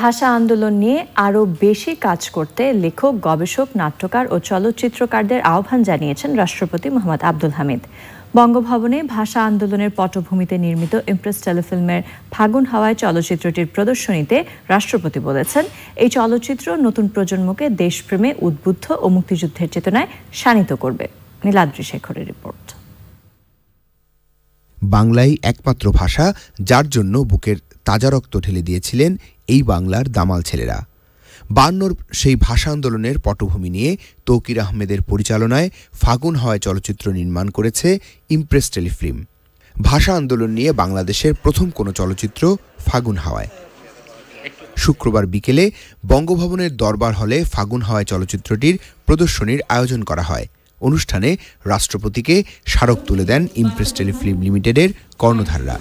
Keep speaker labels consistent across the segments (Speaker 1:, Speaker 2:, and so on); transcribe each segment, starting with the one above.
Speaker 1: ভাষা আন্দোলন নিয়ে আরও বেশি কাজ করতে লেখক গবেষক নাট্যকার ও চলচ্চিত্রকারদের আহ্বান জানিয়েছেন রাষ্ট্রপতি মোহাম্মদ আব্দুল হামিদ বঙ্গভবনে ভাষা আন্দোলনের পটভূমিতে নির্মিত ইমপ্রেস টেলিফিল্মের ফাগুন হাওয়ায় চলচ্চিত্রটির প্রদর্শনীতে রাষ্ট্রপতি বলেছেন এই চলচ্চিত্র নতুন প্রজন্মকে দেশপ্রেমে উদ্বুদ্ধ ও মুক্তিযুদ্ধের চেতনায় শানিত করবে নীলাদ্রি শেখরের রিপোর্ট
Speaker 2: বাংলাই একমাত্র ভাষা যার জন্য বুকের তাজা রক্ত ঢেলে দিয়েছিলেন এই বাংলার দামাল ছেলেরা বান্নর সেই ভাষা আন্দোলনের পটভূমি নিয়ে তৌকির আহমেদের পরিচালনায় ফাগুন হওয়ায় চলচ্চিত্র নির্মাণ করেছে ইমপ্রেস টেলিফিল্ম ভাষা আন্দোলন নিয়ে বাংলাদেশের প্রথম কোনো চলচ্চিত্র ফাগুন হাওয়ায় শুক্রবার বিকেলে বঙ্গভবনের দরবার হলে ফাগুন হাওয়ায় চলচ্চিত্রটির প্রদর্শনীর আয়োজন করা হয় অনুষ্ঠানে রাষ্ট্রপতিকে স্মারক তুলে দেন ইমপ্রেস টেলিফিল্ম লিমিটেডের কর্ণধাররা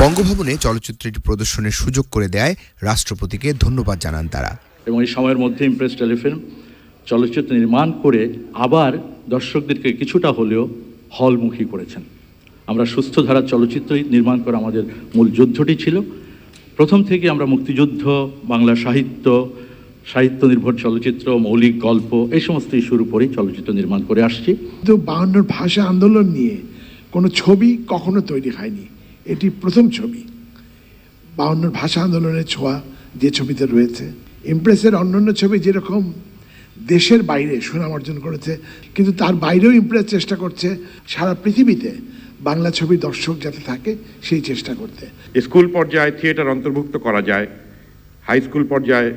Speaker 2: বঙ্গভবনে চলচ্চিত্রটি প্রদর্শনের সুযোগ করে দেয় রাষ্ট্রপতিকে ধন্যবাদ জানান তারা
Speaker 3: এবং এই সময়ের মধ্যে ইমপ্রেস টেলিফিল্ম চলচ্চিত্র নির্মাণ করে আবার দর্শকদেরকে কিছুটা হলেও হলমুখী করেছেন আমরা সুস্থ ধারার চলচ্চিত্র নির্মাণ করা আমাদের মূল যুদ্ধটি ছিল প্রথম থেকে আমরা মুক্তিযুদ্ধ বাংলা সাহিত্য সাহিত্য নির্ভর চলচ্চিত্র মৌলিক গল্প এই সমস্ত ইস্যুর উপরেই চলচ্চিত্র নির্মাণ করে আসছি
Speaker 4: কিন্তু বাহান্নর ভাষা আন্দোলন নিয়ে কোনো ছবি কখনো তৈরি হয়নি এটি প্রথম ছবি বাউন্নর ভাষা আন্দোলনের ছোঁয়া যে ছবিতে রয়েছে ইমপ্রেসের অন্যান্য ছবি যেরকম দেশের বাইরে সুনাম অর্জন করেছে কিন্তু তার বাইরেও ইমপ্রেস চেষ্টা করছে সারা পৃথিবীতে বাংলা ছবির দর্শক যাতে থাকে সেই চেষ্টা করতে স্কুল
Speaker 5: পর্যায়ে থিয়েটার অন্তর্ভুক্ত করা যায় হাই স্কুল পর্যায়ে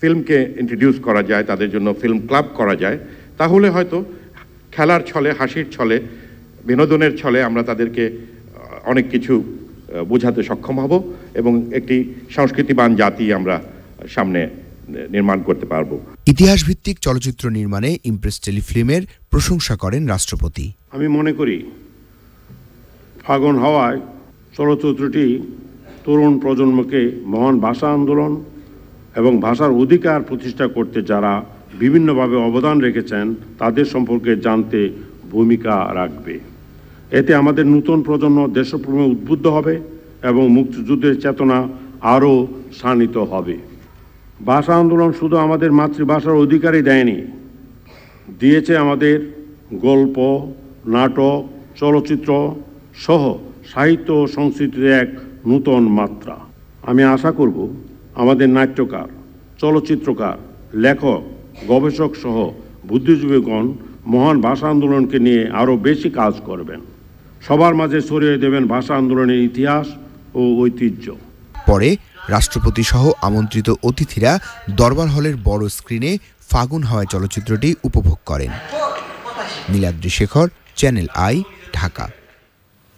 Speaker 5: ফিল্মকে ইন্ট্রোডিউস করা যায় তাদের জন্য ফিল্ম ক্লাব করা যায় তাহলে হয়তো খেলার ছলে হাসির ছলে বিনোদনের ছলে আমরা তাদেরকে অনেক কিছু বোঝাতে সক্ষম হব এবং একটি সংস্কৃতিবান জাতি আমরা সামনে নির্মাণ করতে পারব
Speaker 2: ইতিহাস ভিত্তিক চলচ্চিত্র নির্মাণে ইমপ্রেস টেলিফিল্মের প্রশংসা করেন রাষ্ট্রপতি
Speaker 6: আমি মনে করি ফাগুন হওয়ায় চলচ্চিত্রটি তরুণ প্রজন্মকে মহান ভাষা আন্দোলন এবং ভাষার অধিকার প্রতিষ্ঠা করতে যারা বিভিন্নভাবে অবদান রেখেছেন তাদের সম্পর্কে জানতে ভূমিকা রাখবে এতে আমাদের নতুন প্রজন্ম দেশপ্রেমে উদ্বুদ্ধ হবে এবং মুক্তিযুদ্ধের চেতনা আরও শানিত হবে ভাষা আন্দোলন শুধু আমাদের মাতৃভাষার অধিকারই দেয়নি দিয়েছে আমাদের গল্প নাটক চলচ্চিত্র সহ সাহিত্য ও সংস্কৃতির এক নূতন মাত্রা আমি আশা করব আমাদের নাট্যকার চলচ্চিত্রকার লেখক গবেষক সহ বুদ্ধিজীবীগণ মহান ভাষা আন্দোলনকে নিয়ে আরও বেশি কাজ করবেন সবার মাঝে ছড়িয়ে দেবেন ভাষা আন্দোলনের ইতিহাস ও ঐতিহ্য
Speaker 2: পরে রাষ্ট্রপতি সহ আমন্ত্রিত অতিথিরা দরবার হলের বড় স্ক্রিনে ফাগুন হাওয়ায় চলচ্চিত্রটি উপভোগ করেন নীলাদ্রি শেখর চ্যানেল আই ঢাকা